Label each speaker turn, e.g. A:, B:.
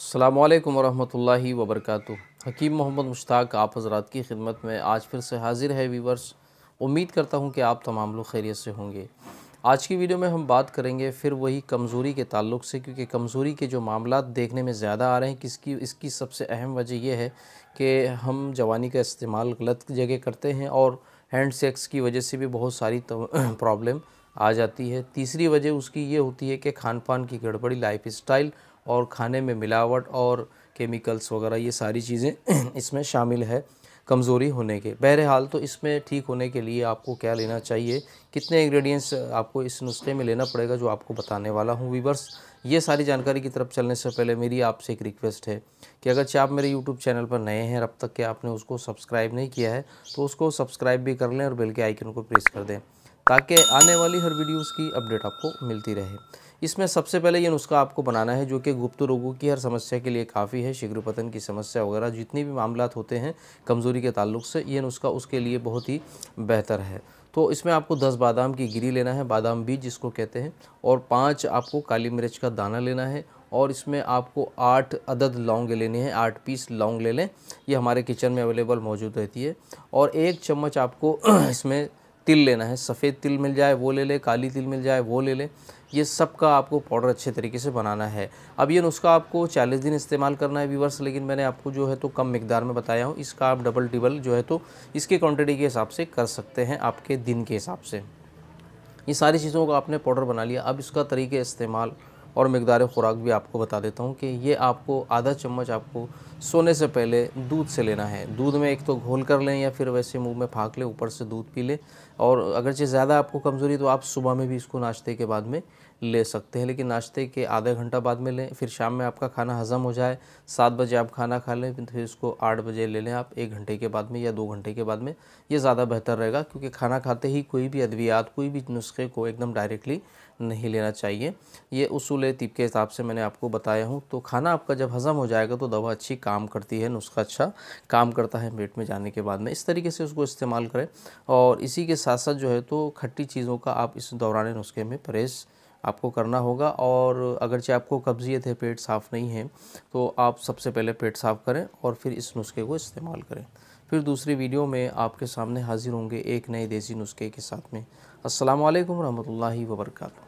A: अल्लाम वरहमल वबरक हकीम मोहम्मद मुश्ताक आप हजरात की खिदमत में आज फिर से हाजिर है वीवर्स उम्मीद करता हूँ कि आप तमाम लोग खैरियत से होंगे आज की वीडियो में हम बात करेंगे फिर वही कमज़ोरी के ताल्लुक से क्योंकि कमज़ोरी के जो मामला देखने में ज़्यादा आ रहे हैं किसकी इसकी सबसे अहम वजह यह है कि हम जवानी का इस्तेमाल गलत जगह करते हैं और हैंड सेक्स की वजह से भी बहुत सारी प्रॉब्लम तो आ जाती है तीसरी वजह उसकी ये होती है कि खान पान की गड़बड़ी लाइफ स्टाइल और खाने में मिलावट और केमिकल्स वगैरह ये सारी चीज़ें इसमें शामिल है कमज़ोरी होने के बहरहाल तो इसमें ठीक होने के लिए आपको क्या लेना चाहिए कितने इंग्रेडिएंट्स आपको इस नुस्खे में लेना पड़ेगा जो आपको बताने वाला हूँ वीवर्स ये सारी जानकारी की तरफ चलने से पहले मेरी आपसे एक रिक्वेस्ट है कि अगर आप मेरे यूट्यूब चैनल पर नए हैं अब तक के आपने उसको सब्सक्राइब नहीं किया है तो उसको सब्सक्राइब भी कर लें और बेल के आइकन को प्रेस कर दें ताकि आने वाली हर वीडियोस की अपडेट आपको मिलती रहे इसमें सबसे पहले ये नुस्खा आपको बनाना है जो कि गुप्त रोगों की हर समस्या के लिए काफ़ी है शीघ्र पतन की समस्या वगैरह जितने भी मामला होते हैं कमज़ोरी के ताल्लुक से ये नुस्खा उसके लिए बहुत ही बेहतर है तो इसमें आपको 10 बादाम की गिरी लेना है बादाम बीज जिसको कहते हैं और पाँच आपको काली मिर्च का दाना लेना है और इसमें आपको आठ अदद लौंग लेनी है आठ पीस लौंग ले लें ये हमारे किचन में अवेलेबल मौजूद रहती है और एक चम्मच आपको इसमें तिल लेना है सफ़ेद तिल मिल जाए वो ले ले काली तिल मिल जाए वो ले ले ये सब का आपको पाउडर अच्छे तरीके से बनाना है अब ये नुस्खा आपको 40 दिन इस्तेमाल करना है वीवर्स लेकिन मैंने आपको जो है तो कम मकदार में बताया हूँ इसका आप डबल डिबल जो है तो इसके क्वान्टिटी के हिसाब से कर सकते हैं आपके दिन के हिसाब से ये सारी चीज़ों का आपने पाउडर बना लिया अब इसका तरीके इस्तेमाल और मकदार ख़ुराक भी आपको बता देता हूँ कि ये आपको आधा चम्मच आपको सोने से पहले दूध से लेना है दूध में एक तो घोल कर लें या फिर वैसे मुंह में फाँक लें ऊपर से दूध पी लें और अगरचे ज़्यादा आपको कमज़ोरी तो आप सुबह में भी इसको नाश्ते के बाद में ले सकते हैं लेकिन नाश्ते के आधा घंटा बाद में लें फिर शाम में आपका खाना हज़म हो जाए सात बजे आप खाना खा लें फिर इसको आठ बजे ले लें आप एक घंटे के बाद में या दो घंटे के बाद में ये ज़्यादा बेहतर रहेगा क्योंकि खाना खाते ही कोई भी अद्वियात कोई भी नुस्खे को एकदम डायरेक्टली नहीं लेना चाहिए ये उसूल तिब के हिसाब से मैंने आपको बताया हूँ तो खाना आपका जब हज़म हो जाएगा तो दवा अच्छी काम करती है नुस्खा अच्छा काम करता है पेट में जाने के बाद में इस तरीके से उसको इस्तेमाल करें और इसी के साथ साथ जो है तो खट्टी चीज़ों का आप इस दौरान नुस्खे में परहेज़ आपको करना होगा और अगरचे आपको कब्जियत है पेट साफ़ नहीं है तो आप सबसे पहले पेट साफ़ करें और फिर इस नुस्खे को इस्तेमाल करें फिर दूसरी वीडियो में आपके सामने हाज़िर होंगे एक नए देसी नुस्खे के साथ में असलकम वरहमल वर्का